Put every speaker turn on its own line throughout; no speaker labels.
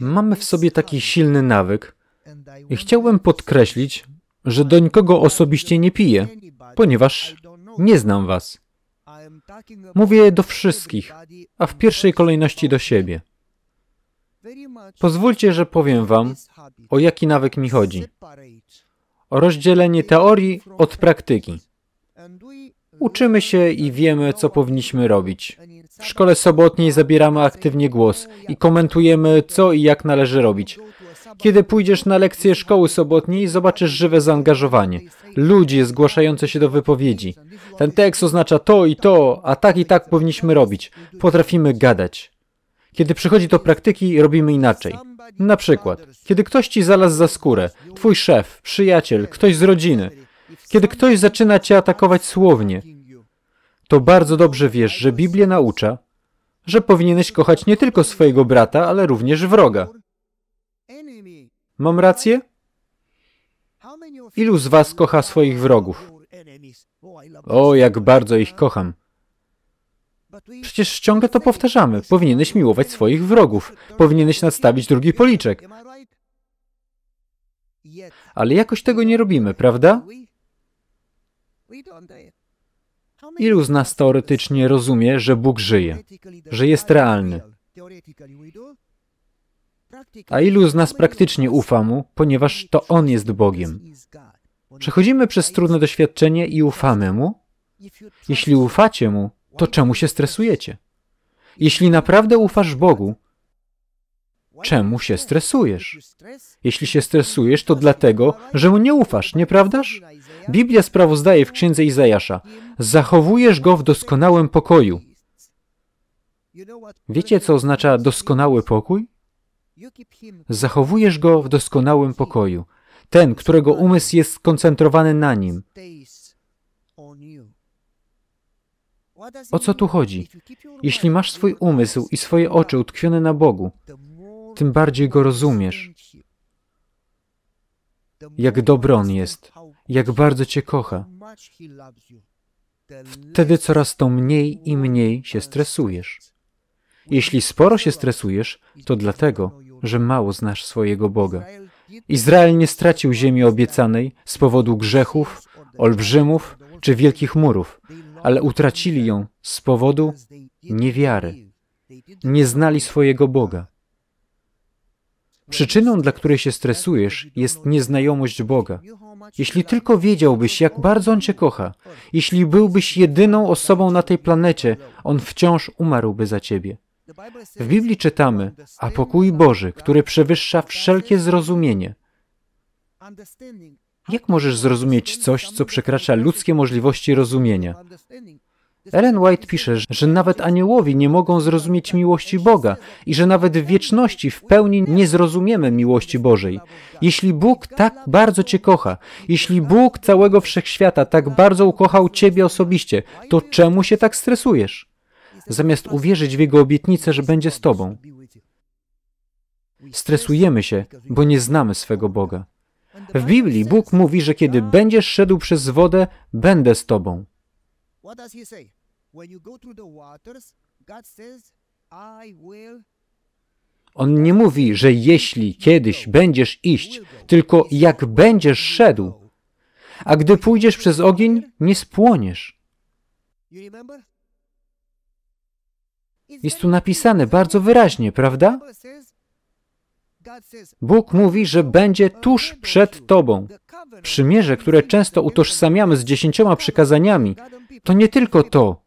Mamy w sobie taki silny nawyk i chciałbym podkreślić, że do nikogo osobiście nie piję, ponieważ nie znam was. Mówię do wszystkich, a w pierwszej kolejności do siebie. Pozwólcie, że powiem wam, o jaki nawyk mi chodzi. O rozdzielenie teorii od praktyki. Uczymy się i wiemy, co powinniśmy robić, w szkole sobotniej zabieramy aktywnie głos i komentujemy, co i jak należy robić. Kiedy pójdziesz na lekcję szkoły sobotniej, zobaczysz żywe zaangażowanie. Ludzi zgłaszające się do wypowiedzi. Ten tekst oznacza to i to, a tak i tak powinniśmy robić. Potrafimy gadać. Kiedy przychodzi do praktyki, robimy inaczej. Na przykład, kiedy ktoś ci zalazł za skórę, twój szef, przyjaciel, ktoś z rodziny. Kiedy ktoś zaczyna cię atakować słownie to bardzo dobrze wiesz, że Biblia naucza, że powinieneś kochać nie tylko swojego brata, ale również wroga. Mam rację? Ilu z was kocha swoich wrogów? O, jak bardzo ich kocham. Przecież ciągle to powtarzamy. Powinieneś miłować swoich wrogów. Powinieneś nadstawić drugi policzek. Ale jakoś tego nie robimy, prawda? Ilu z nas teoretycznie rozumie, że Bóg żyje, że jest realny? A ilu z nas praktycznie ufa Mu, ponieważ to On jest Bogiem? Przechodzimy przez trudne doświadczenie i ufamy Mu? Jeśli ufacie Mu, to czemu się stresujecie? Jeśli naprawdę ufasz Bogu, Czemu się stresujesz? Jeśli się stresujesz, to dlatego, że mu nie ufasz, nieprawdaż? Biblia sprawozdaje w księdze Izajasza: Zachowujesz go w doskonałym pokoju. Wiecie, co oznacza doskonały pokój? Zachowujesz go w doskonałym pokoju. Ten, którego umysł jest skoncentrowany na nim. O co tu chodzi? Jeśli masz swój umysł i swoje oczy utkwione na Bogu, tym bardziej go rozumiesz. Jak dobry on jest, jak bardzo cię kocha. Wtedy coraz to mniej i mniej się stresujesz. Jeśli sporo się stresujesz, to dlatego, że mało znasz swojego Boga. Izrael nie stracił ziemi obiecanej z powodu grzechów, olbrzymów czy wielkich murów, ale utracili ją z powodu niewiary. Nie znali swojego Boga. Przyczyną, dla której się stresujesz, jest nieznajomość Boga. Jeśli tylko wiedziałbyś, jak bardzo On Cię kocha, jeśli byłbyś jedyną osobą na tej planecie, On wciąż umarłby za Ciebie. W Biblii czytamy, a pokój Boży, który przewyższa wszelkie zrozumienie. Jak możesz zrozumieć coś, co przekracza ludzkie możliwości rozumienia? Ellen White pisze, że nawet aniołowie nie mogą zrozumieć miłości Boga i że nawet w wieczności w pełni nie zrozumiemy miłości Bożej. Jeśli Bóg tak bardzo Cię kocha, jeśli Bóg całego wszechświata tak bardzo ukochał Ciebie osobiście, to czemu się tak stresujesz? Zamiast uwierzyć w Jego obietnicę, że będzie z Tobą. Stresujemy się, bo nie znamy swego Boga. W Biblii Bóg mówi, że kiedy będziesz szedł przez wodę, będę z Tobą. What does he say? When you go through the waters, God says, I will on nie mówi, że jeśli kiedyś będziesz iść, tylko jak będziesz szedł. A gdy pójdziesz przez ogień, nie spłoniesz. Jest tu napisane bardzo wyraźnie, prawda? Bóg mówi, że no, będzie tuż przed tobą. Przymierze, które często utożsamiamy z dziesięcioma przykazaniami, to nie tylko to.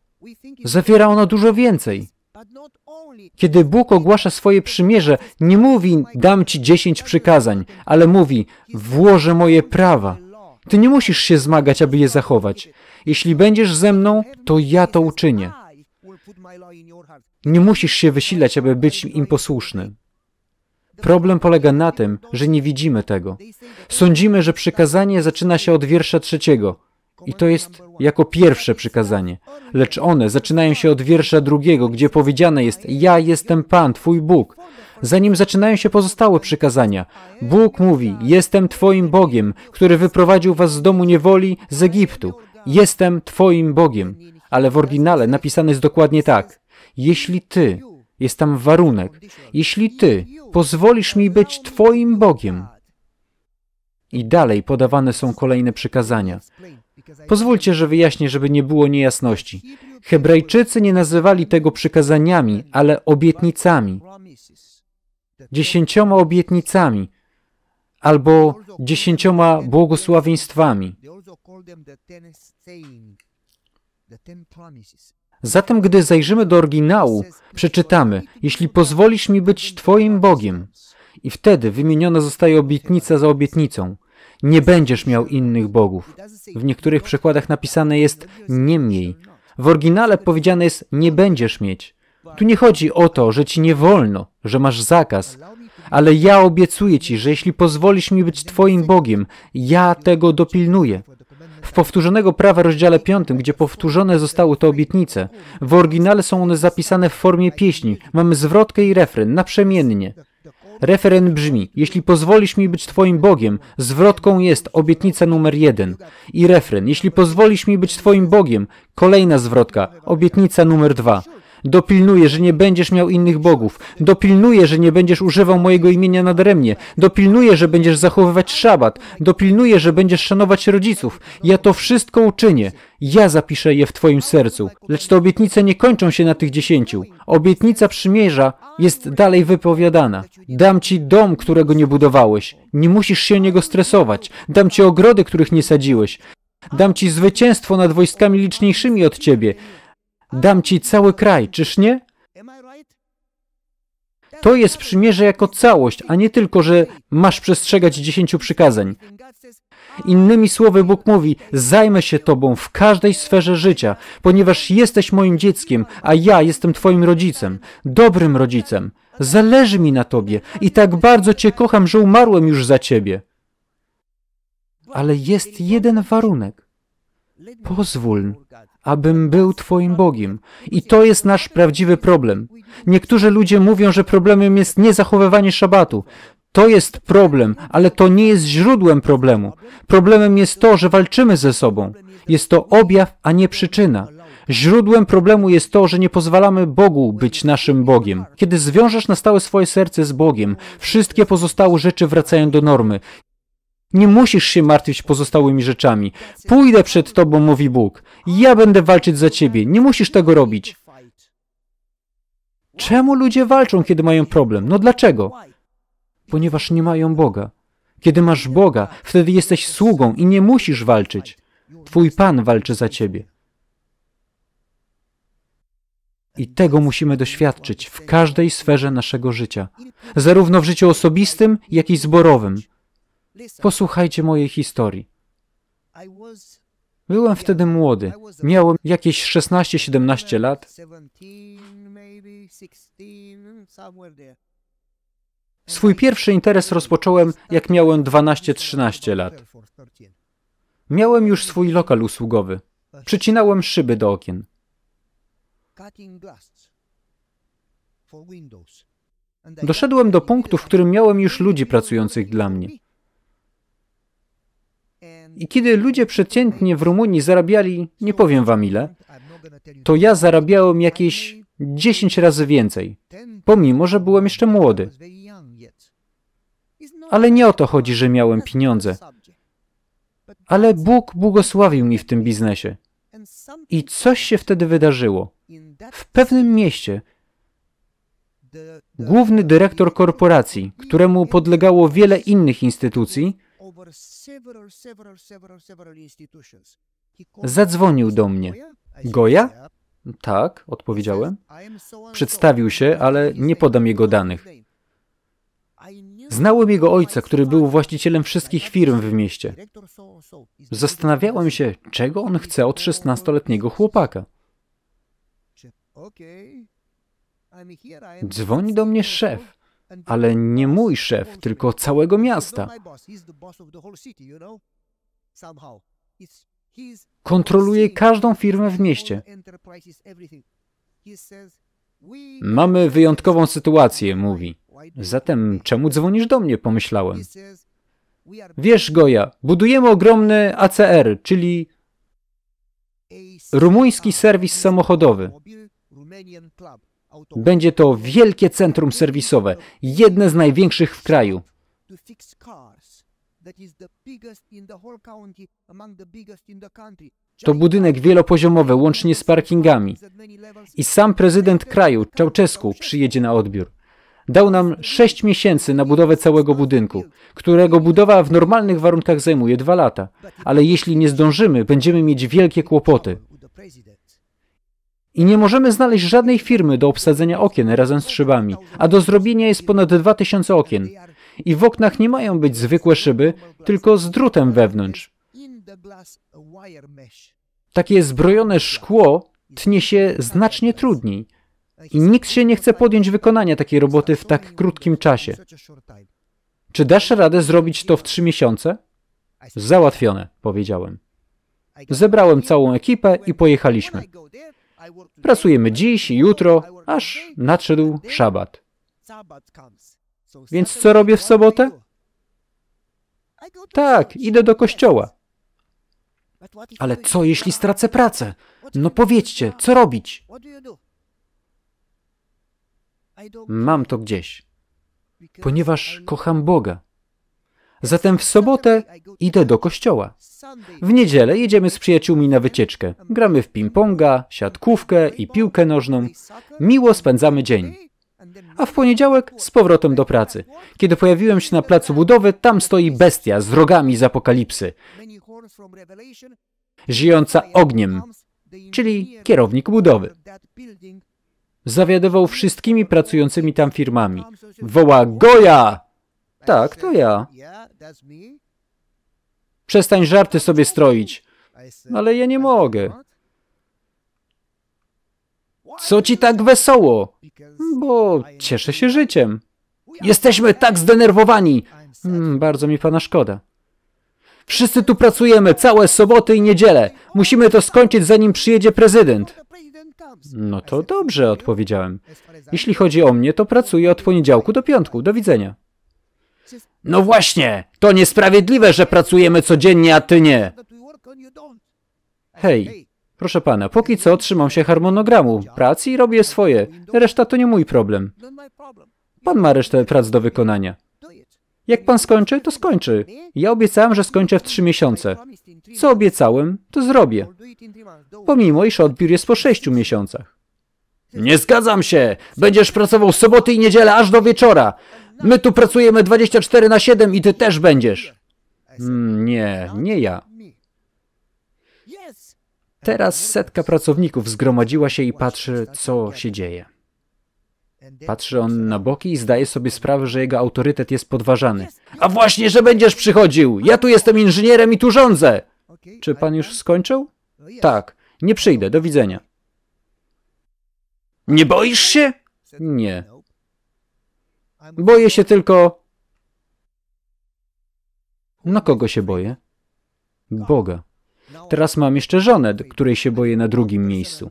Zawiera ono dużo więcej. Kiedy Bóg ogłasza swoje przymierze, nie mówi dam ci dziesięć przykazań, ale mówi włożę moje prawa. Ty nie musisz się zmagać, aby je zachować. Jeśli będziesz ze mną, to ja to uczynię. Nie musisz się wysilać, aby być im posłuszny. Problem polega na tym, że nie widzimy tego. Sądzimy, że przykazanie zaczyna się od wiersza trzeciego. I to jest jako pierwsze przykazanie. Lecz one zaczynają się od wiersza drugiego, gdzie powiedziane jest Ja jestem Pan, Twój Bóg. Zanim zaczynają się pozostałe przykazania, Bóg mówi Jestem Twoim Bogiem, który wyprowadził Was z domu niewoli z Egiptu. Jestem Twoim Bogiem. Ale w oryginale napisane jest dokładnie tak. Jeśli Ty jest tam warunek. Jeśli ty pozwolisz mi być Twoim Bogiem. I dalej podawane są kolejne przykazania. Pozwólcie, że wyjaśnię, żeby nie było niejasności. Hebrajczycy nie nazywali tego przykazaniami, ale obietnicami. Dziesięcioma obietnicami albo dziesięcioma błogosławieństwami. Zatem, gdy zajrzymy do oryginału, przeczytamy: Jeśli pozwolisz mi być Twoim Bogiem. I wtedy wymieniona zostaje obietnica za obietnicą. Nie będziesz miał innych bogów. W niektórych przykładach napisane jest „niemniej”. W oryginale powiedziane jest nie będziesz mieć. Tu nie chodzi o to, że ci nie wolno, że masz zakaz, ale ja obiecuję ci, że jeśli pozwolisz mi być Twoim Bogiem, ja tego dopilnuję w powtórzonego prawa rozdziale 5, gdzie powtórzone zostały te obietnice. W oryginale są one zapisane w formie pieśni. Mamy zwrotkę i refren, naprzemiennie. Referen brzmi: Jeśli pozwolisz mi być Twoim Bogiem, zwrotką jest obietnica numer jeden. I refren: Jeśli pozwolisz mi być Twoim Bogiem, kolejna zwrotka, obietnica numer dwa. Dopilnuję, że nie będziesz miał innych bogów. Dopilnuję, że nie będziesz używał mojego imienia nadaremnie. Dopilnuję, że będziesz zachowywać szabat. Dopilnuję, że będziesz szanować rodziców. Ja to wszystko uczynię. Ja zapiszę je w Twoim sercu. Lecz te obietnice nie kończą się na tych dziesięciu. Obietnica przymierza jest dalej wypowiadana. Dam Ci dom, którego nie budowałeś. Nie musisz się o niego stresować. Dam Ci ogrody, których nie sadziłeś. Dam Ci zwycięstwo nad wojskami liczniejszymi od Ciebie. Dam ci cały kraj, czyż nie? To jest przymierze jako całość, a nie tylko, że masz przestrzegać dziesięciu przykazań. Innymi słowy, Bóg mówi: Zajmę się Tobą w każdej sferze życia, ponieważ jesteś moim dzieckiem, a ja jestem Twoim rodzicem, dobrym rodzicem. Zależy mi na Tobie i tak bardzo Cię kocham, że umarłem już za Ciebie. Ale jest jeden warunek. Pozwól, abym był Twoim Bogiem. I to jest nasz prawdziwy problem. Niektórzy ludzie mówią, że problemem jest niezachowywanie szabatu. To jest problem, ale to nie jest źródłem problemu. Problemem jest to, że walczymy ze sobą. Jest to objaw, a nie przyczyna. Źródłem problemu jest to, że nie pozwalamy Bogu być naszym Bogiem. Kiedy zwiążesz na stałe swoje serce z Bogiem, wszystkie pozostałe rzeczy wracają do normy. Nie musisz się martwić pozostałymi rzeczami. Pójdę przed Tobą, mówi Bóg. Ja będę walczyć za Ciebie. Nie musisz tego robić. Czemu ludzie walczą, kiedy mają problem? No dlaczego? Ponieważ nie mają Boga. Kiedy masz Boga, wtedy jesteś sługą i nie musisz walczyć. Twój Pan walczy za Ciebie. I tego musimy doświadczyć w każdej sferze naszego życia, zarówno w życiu osobistym, jak i zborowym. Posłuchajcie mojej historii. Byłem wtedy młody. Miałem jakieś 16-17 lat. Swój pierwszy interes rozpocząłem, jak miałem 12-13 lat. Miałem już swój lokal usługowy. Przycinałem szyby do okien. Doszedłem do punktu, w którym miałem już ludzi pracujących dla mnie. I kiedy ludzie przeciętnie w Rumunii zarabiali, nie powiem wam ile, to ja zarabiałem jakieś 10 razy więcej, pomimo że byłem jeszcze młody. Ale nie o to chodzi, że miałem pieniądze. Ale Bóg błogosławił mi w tym biznesie. I coś się wtedy wydarzyło. W pewnym mieście główny dyrektor korporacji, któremu podlegało wiele innych instytucji, Zadzwonił do mnie. Goja? Tak, odpowiedziałem. Przedstawił się, ale nie podam jego danych. Znałem jego ojca, który był właścicielem wszystkich firm w mieście. Zastanawiałem się, czego on chce od 16-letniego chłopaka. Dzwoni do mnie szef ale nie mój szef, tylko całego miasta. Kontroluje każdą firmę w mieście. Mamy wyjątkową sytuację, mówi. Zatem czemu dzwonisz do mnie, pomyślałem. Wiesz, Goja, budujemy ogromny ACR, czyli rumuński serwis samochodowy. Będzie to wielkie centrum serwisowe, jedne z największych w kraju. To budynek wielopoziomowy, łącznie z parkingami. I sam prezydent kraju, Czałczesku, przyjedzie na odbiór. Dał nam 6 miesięcy na budowę całego budynku, którego budowa w normalnych warunkach zajmuje 2 lata. Ale jeśli nie zdążymy, będziemy mieć wielkie kłopoty. I nie możemy znaleźć żadnej firmy do obsadzenia okien razem z szybami, a do zrobienia jest ponad 2000 okien. I w oknach nie mają być zwykłe szyby, tylko z drutem wewnątrz. Takie zbrojone szkło tnie się znacznie trudniej. I nikt się nie chce podjąć wykonania takiej roboty w tak krótkim czasie. Czy dasz radę zrobić to w trzy miesiące? Załatwione, powiedziałem. Zebrałem całą ekipę i pojechaliśmy. Pracujemy dziś i jutro, aż nadszedł szabat. Więc co robię w sobotę? Tak, idę do kościoła. Ale co, jeśli stracę pracę? No powiedzcie, co robić? Mam to gdzieś, ponieważ kocham Boga. Zatem w sobotę idę do kościoła. W niedzielę jedziemy z przyjaciółmi na wycieczkę. Gramy w ping-ponga, siatkówkę i piłkę nożną. Miło spędzamy dzień. A w poniedziałek z powrotem do pracy. Kiedy pojawiłem się na placu budowy, tam stoi bestia z rogami z apokalipsy, żyjąca ogniem, czyli kierownik budowy. Zawiadywał wszystkimi pracującymi tam firmami. Woła Goja! Tak, to ja. Przestań żarty sobie stroić. No, ale ja nie mogę. Co ci tak wesoło? Bo cieszę się życiem. Jesteśmy tak zdenerwowani. Hmm, bardzo mi pana szkoda. Wszyscy tu pracujemy całe soboty i niedzielę. Musimy to skończyć, zanim przyjedzie prezydent. No to dobrze, odpowiedziałem. Jeśli chodzi o mnie, to pracuję od poniedziałku do piątku. Do widzenia. No właśnie, to niesprawiedliwe, że pracujemy codziennie, a ty nie. Hej, proszę pana, póki co trzymam się harmonogramu pracy i robię swoje. Reszta to nie mój problem. Pan ma resztę prac do wykonania. Jak pan skończy, to skończy. Ja obiecałem, że skończę w trzy miesiące. Co obiecałem, to zrobię. Pomimo, iż odbiór jest po sześciu miesiącach. Nie zgadzam się! Będziesz pracował soboty i niedzielę aż do wieczora. My tu pracujemy 24 na 7 i ty też będziesz. Hmm, nie, nie ja. Teraz setka pracowników zgromadziła się i patrzy, co się dzieje. Patrzy on na boki i zdaje sobie sprawę, że jego autorytet jest podważany. A właśnie, że będziesz przychodził! Ja tu jestem inżynierem i tu rządzę! Czy pan już skończył? Tak. Nie przyjdę, do widzenia. Nie boisz się? Nie. Boję się tylko. Na kogo się boję? Boga. Teraz mam jeszcze żonę, której się boję na drugim miejscu.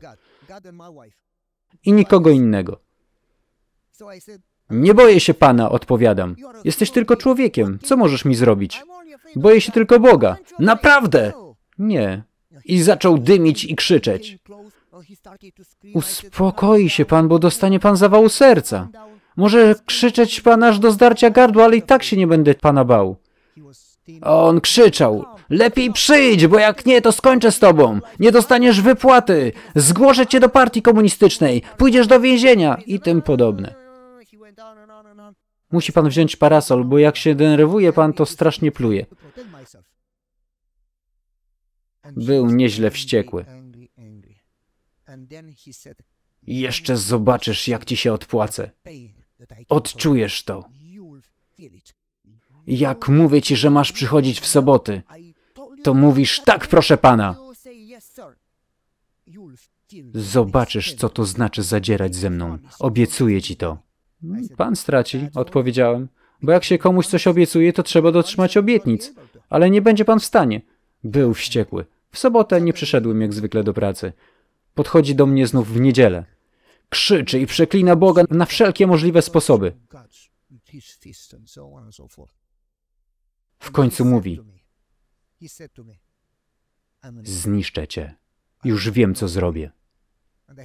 I nikogo innego. Nie boję się Pana, odpowiadam. Jesteś tylko człowiekiem. Co możesz mi zrobić? Boję się tylko Boga. Naprawdę! Nie. I zaczął dymić i krzyczeć. Uspokoi się Pan, bo dostanie Pan zawału serca. Może krzyczeć pan aż do zdarcia gardła, ale i tak się nie będę pana bał. On krzyczał. Lepiej przyjdź, bo jak nie, to skończę z tobą. Nie dostaniesz wypłaty. Zgłoszę cię do partii komunistycznej. Pójdziesz do więzienia i tym podobne. Musi pan wziąć parasol, bo jak się denerwuje pan, to strasznie pluje. Był nieźle wściekły. Jeszcze zobaczysz, jak ci się odpłacę. Odczujesz to. Jak mówię ci, że masz przychodzić w soboty, to mówisz tak, proszę pana. Zobaczysz, co to znaczy zadzierać ze mną. Obiecuję ci to. Pan straci, odpowiedziałem. Bo jak się komuś coś obiecuje, to trzeba dotrzymać obietnic. Ale nie będzie pan w stanie. Był wściekły. W sobotę nie przyszedłem jak zwykle do pracy. Podchodzi do mnie znów w niedzielę krzyczy i przeklina Boga na wszelkie możliwe sposoby. W końcu mówi: Zniszczę cię. Już wiem, co zrobię.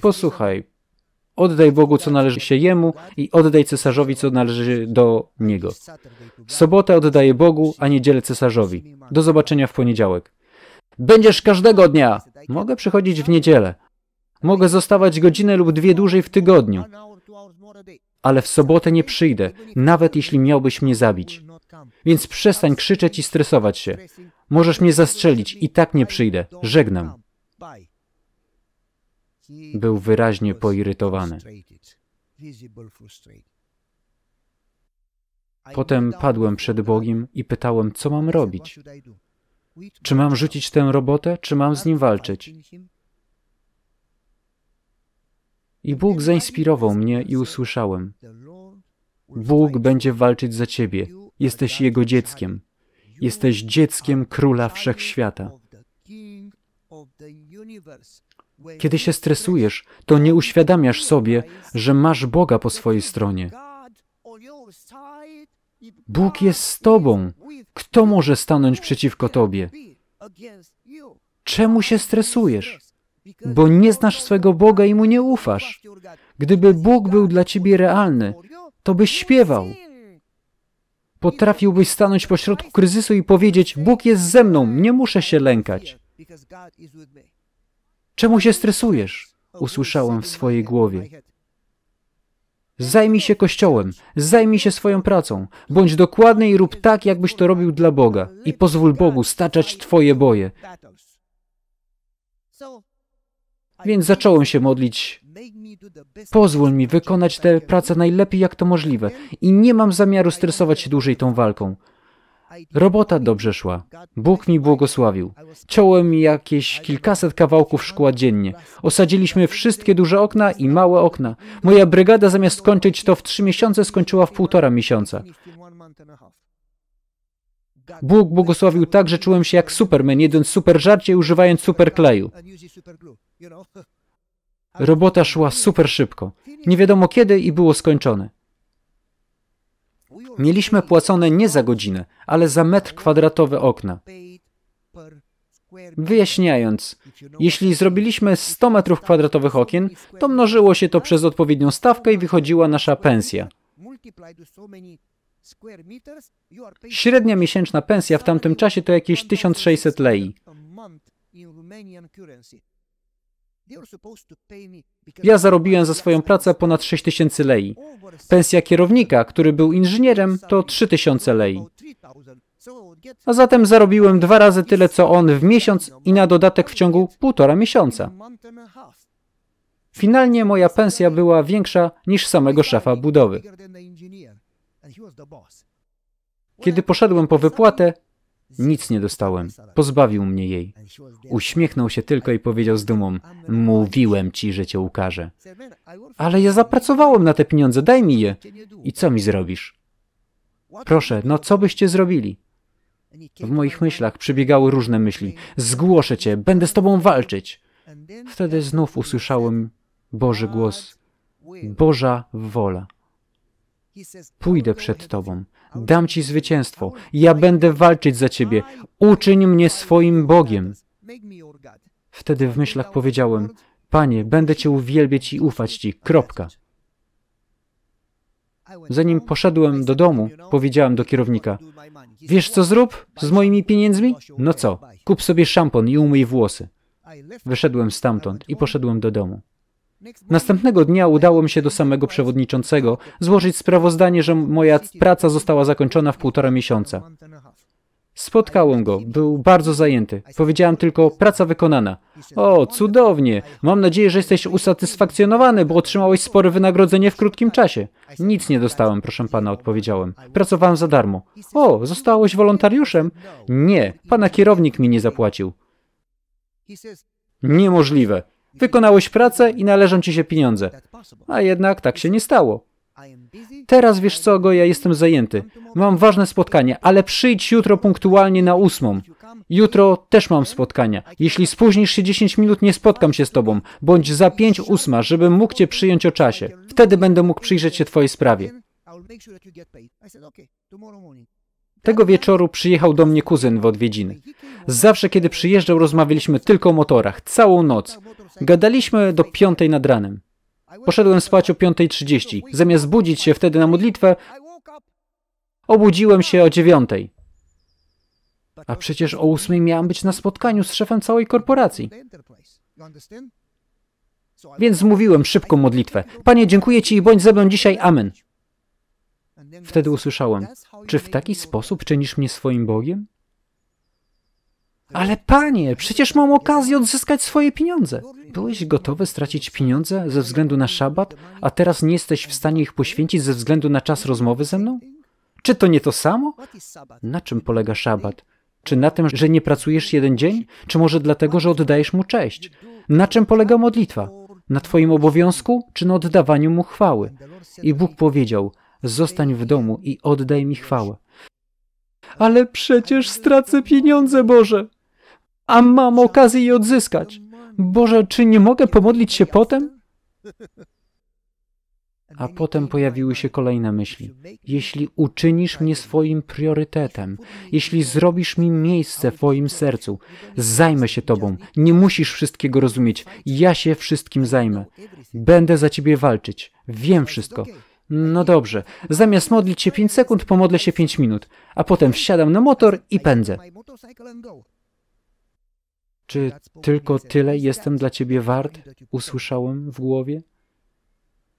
Posłuchaj, oddaj Bogu, co należy się Jemu i oddaj cesarzowi, co należy do Niego. Sobotę oddaję Bogu, a niedzielę cesarzowi. Do zobaczenia w poniedziałek. Będziesz każdego dnia. Mogę przychodzić w niedzielę. Mogę zostawać godzinę lub dwie dłużej w tygodniu, ale w sobotę nie przyjdę, nawet jeśli miałbyś mnie zabić. Więc przestań krzyczeć i stresować się. Możesz mnie zastrzelić i tak nie przyjdę. Żegnam. Był wyraźnie poirytowany. Potem padłem przed Bogiem i pytałem, co mam robić. Czy mam rzucić tę robotę, czy mam z nim walczyć? I Bóg zainspirował mnie i usłyszałem. Bóg będzie walczyć za ciebie. Jesteś Jego dzieckiem. Jesteś dzieckiem Króla Wszechświata. Kiedy się stresujesz, to nie uświadamiasz sobie, że masz Boga po swojej stronie. Bóg jest z tobą. Kto może stanąć przeciwko tobie? Czemu się stresujesz? bo nie znasz swego Boga i mu nie ufasz. Gdyby Bóg był dla ciebie realny, to byś śpiewał. Potrafiłbyś stanąć pośrodku kryzysu i powiedzieć: Bóg jest ze mną, nie muszę się lękać. Czemu się stresujesz? Usłyszałem w swojej głowie. Zajmij się kościołem, zajmij się swoją pracą, bądź dokładny i rób tak, jakbyś to robił dla Boga, i pozwól Bogu staczać Twoje boje. Więc zacząłem się modlić. Pozwól mi wykonać tę pracę najlepiej jak to możliwe i nie mam zamiaru stresować się dłużej tą walką. Robota dobrze szła. Bóg mi błogosławił. Ciąłem jakieś kilkaset kawałków szkła dziennie. Osadziliśmy wszystkie duże okna i małe okna. Moja brygada zamiast skończyć to w trzy miesiące skończyła w półtora miesiąca. Bóg błogosławił tak, że czułem się jak Superman, jedząc super żarcie i używając super kleju. Robota szła super szybko. Nie wiadomo kiedy i było skończone. Mieliśmy płacone nie za godzinę, ale za metr kwadratowy okna. Wyjaśniając, jeśli zrobiliśmy 100 metrów kwadratowych okien, to mnożyło się to przez odpowiednią stawkę i wychodziła nasza pensja. Średnia miesięczna pensja w tamtym czasie to jakieś 1600 lei. Ja zarobiłem za swoją pracę ponad 6 tysięcy lei. Oh, pensja kierownika, który był inżynierem, to 3 tysiące lei. A zatem zarobiłem dwa razy tyle, co on w miesiąc i na dodatek w ciągu półtora miesiąca. Finalnie moja pensja była większa niż samego szefa budowy. Kiedy poszedłem po wypłatę, nic nie dostałem. Pozbawił mnie jej. Uśmiechnął się tylko i powiedział z dumą: Mówiłem ci, że cię ukaże. Ale ja zapracowałem na te pieniądze, daj mi je. I co mi zrobisz? Proszę, no co byście zrobili? W moich myślach przybiegały różne myśli. Zgłoszę cię, będę z tobą walczyć. Wtedy znów usłyszałem Boży głos, Boża wola. Pójdę przed Tobą dam Ci zwycięstwo. Ja będę walczyć za Ciebie. Uczyń mnie swoim Bogiem. Wtedy w myślach powiedziałem, Panie, będę Cię uwielbiać i ufać Ci. Kropka. Zanim poszedłem do domu, powiedziałem do kierownika, wiesz co zrób z moimi pieniędzmi? No co, kup sobie szampon i umyj włosy. Wyszedłem stamtąd i poszedłem do domu. Następnego dnia udało mi się do samego przewodniczącego złożyć sprawozdanie, że moja praca została zakończona w półtora miesiąca. Spotkałem go, był bardzo zajęty. Powiedziałem tylko, praca wykonana. O, cudownie! Mam nadzieję, że jesteś usatysfakcjonowany, bo otrzymałeś spore wynagrodzenie w krótkim czasie. Nic nie dostałem, proszę pana, odpowiedziałem. Pracowałem za darmo. O, zostałeś wolontariuszem? Nie, pana kierownik mi nie zapłacił. Niemożliwe. Wykonałeś pracę i należą ci się pieniądze. A jednak tak się nie stało. Teraz wiesz co, go ja jestem zajęty. Mam ważne spotkanie, ale przyjdź jutro punktualnie na ósmą. Jutro też mam spotkania. Jeśli spóźnisz się 10 minut, nie spotkam się z tobą. Bądź za 5 ósma, żebym mógł cię przyjąć o czasie. Wtedy będę mógł przyjrzeć się twojej sprawie. Tego wieczoru przyjechał do mnie kuzyn w odwiedziny. Zawsze kiedy przyjeżdżał rozmawialiśmy tylko o motorach, całą noc. Gadaliśmy do piątej nad ranem. Poszedłem spać o 5.30. Zamiast budzić się wtedy na modlitwę, obudziłem się o dziewiątej. A przecież o ósmej miałam być na spotkaniu z szefem całej korporacji. Więc mówiłem szybką modlitwę. Panie, dziękuję Ci i bądź ze mną dzisiaj. Amen. Wtedy usłyszałem, czy w taki sposób czynisz mnie swoim Bogiem? Ale panie, przecież mam okazję odzyskać swoje pieniądze. Byłeś gotowy stracić pieniądze ze względu na szabat, a teraz nie jesteś w stanie ich poświęcić ze względu na czas rozmowy ze mną? Czy to nie to samo? Na czym polega szabat? Czy na tym, że nie pracujesz jeden dzień? Czy może dlatego, że oddajesz mu cześć? Na czym polega modlitwa? Na twoim obowiązku, czy na oddawaniu mu chwały? I Bóg powiedział, Zostań w domu i oddaj mi chwałę. Ale przecież stracę pieniądze, Boże! A mam okazję je odzyskać. Boże, czy nie mogę pomodlić się potem? A potem pojawiły się kolejne myśli. Jeśli uczynisz mnie swoim priorytetem, jeśli zrobisz mi miejsce w Twoim sercu, zajmę się Tobą. Nie musisz wszystkiego rozumieć. Ja się wszystkim zajmę. Będę za Ciebie walczyć. Wiem wszystko. No dobrze, zamiast modlić się 5 sekund, pomodlę się 5 minut, a potem wsiadam na motor i pędzę. Czy tylko tyle jestem dla ciebie wart? Usłyszałem w głowie.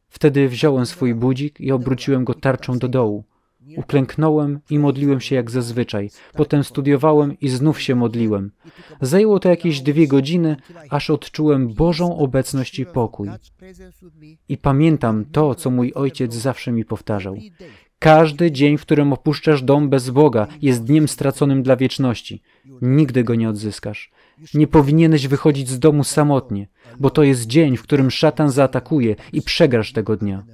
Wtedy wziąłem swój budzik i obróciłem go tarczą do dołu. Uklęknąłem i modliłem się jak zazwyczaj. Potem studiowałem i znów się modliłem. Zajęło to jakieś dwie godziny, aż odczułem Bożą obecność i pokój. I pamiętam to, co mój ojciec zawsze mi powtarzał. Każdy dzień, w którym opuszczasz dom bez Boga, jest dniem straconym dla wieczności. Nigdy go nie odzyskasz. Nie powinieneś wychodzić z domu samotnie, bo to jest dzień, w którym szatan zaatakuje i przegrasz tego dnia.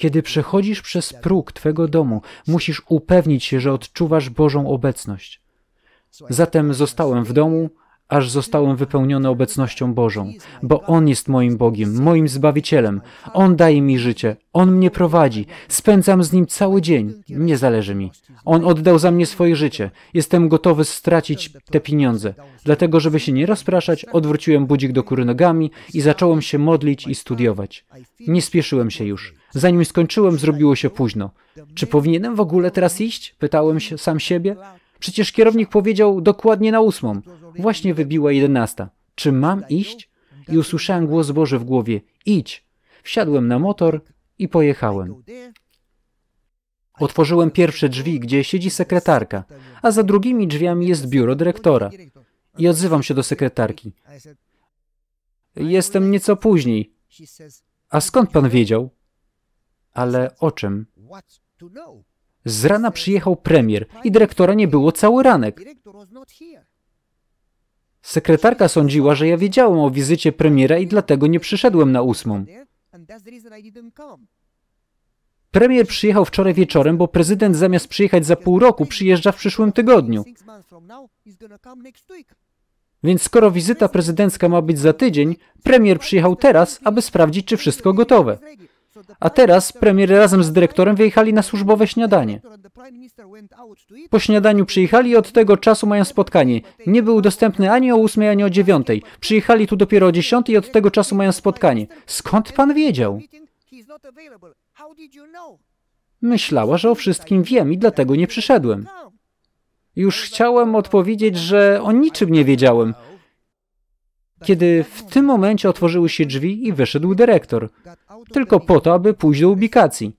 Kiedy przechodzisz przez próg Twego domu, musisz upewnić się, że odczuwasz Bożą obecność. Zatem zostałem w domu, aż zostałem wypełniony obecnością Bożą, bo On jest moim Bogiem, moim Zbawicielem. On daje mi życie, On mnie prowadzi, spędzam z Nim cały dzień, nie zależy mi. On oddał za mnie swoje życie, jestem gotowy stracić te pieniądze. Dlatego, żeby się nie rozpraszać, odwróciłem budzik do kury nogami i zacząłem się modlić i studiować. Nie spieszyłem się już. Zanim skończyłem, zrobiło się późno. Czy powinienem w ogóle teraz iść? Pytałem się sam siebie. Przecież kierownik powiedział dokładnie na ósmą. Właśnie wybiła jedenasta. Czy mam iść? I usłyszałem głos Boży w głowie. Idź. Wsiadłem na motor i pojechałem. Otworzyłem pierwsze drzwi, gdzie siedzi sekretarka, a za drugimi drzwiami jest biuro dyrektora. I odzywam się do sekretarki. Jestem nieco później. A skąd pan wiedział? Ale o czym? Z rana przyjechał premier i dyrektora nie było cały ranek. Sekretarka sądziła, że ja wiedziałem o wizycie premiera i dlatego nie przyszedłem na ósmą. Premier przyjechał wczoraj wieczorem, bo prezydent zamiast przyjechać za pół roku, przyjeżdża w przyszłym tygodniu. Więc skoro wizyta prezydencka ma być za tydzień, premier przyjechał teraz, aby sprawdzić, czy wszystko gotowe. A teraz premier razem z dyrektorem wyjechali na służbowe śniadanie. Po śniadaniu przyjechali i od tego czasu mają spotkanie. Nie był dostępny ani o 8, ani o 9. Przyjechali tu dopiero o 10 i od tego czasu mają spotkanie. Skąd pan wiedział? Myślała, że o wszystkim wiem i dlatego nie przyszedłem. Już chciałem odpowiedzieć, że o niczym nie wiedziałem kiedy w tym momencie otworzyły się drzwi i wyszedł dyrektor, tylko po to, aby pójść do ubikacji.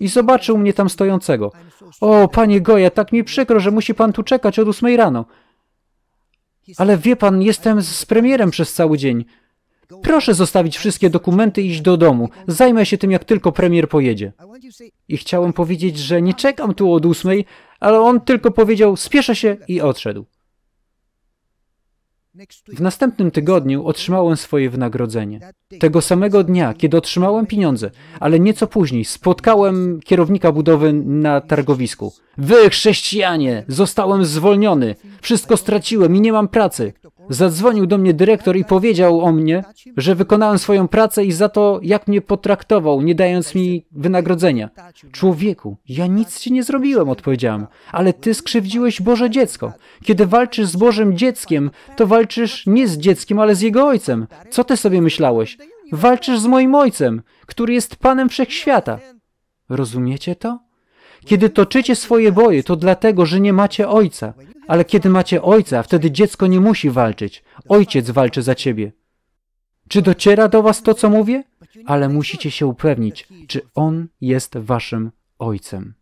I zobaczył mnie tam stojącego. O, panie Goja, tak mi przykro, że musi pan tu czekać od ósmej rano. Ale wie pan, jestem z premierem przez cały dzień. Proszę zostawić wszystkie dokumenty i iść do domu. Zajmę się tym, jak tylko premier pojedzie. I chciałem powiedzieć, że nie czekam tu od ósmej, ale on tylko powiedział, spieszę się i odszedł. W następnym tygodniu otrzymałem swoje wynagrodzenie. Tego samego dnia, kiedy otrzymałem pieniądze, ale nieco później spotkałem kierownika budowy na targowisku. Wy, chrześcijanie, zostałem zwolniony, wszystko straciłem i nie mam pracy. Zadzwonił do mnie dyrektor i powiedział o mnie, że wykonałem swoją pracę i za to, jak mnie potraktował, nie dając mi wynagrodzenia. Człowieku, ja nic ci nie zrobiłem, odpowiedziałem, ale ty skrzywdziłeś Boże dziecko. Kiedy walczysz z Bożym dzieckiem, to walczysz nie z dzieckiem, ale z jego ojcem. Co ty sobie myślałeś? Walczysz z moim ojcem, który jest panem wszechświata. Rozumiecie to? Kiedy toczycie swoje boje, to dlatego, że nie macie ojca. Ale kiedy macie ojca, wtedy dziecko nie musi walczyć. Ojciec walczy za ciebie. Czy dociera do was to, co mówię? Ale musicie się upewnić, czy on jest waszym ojcem.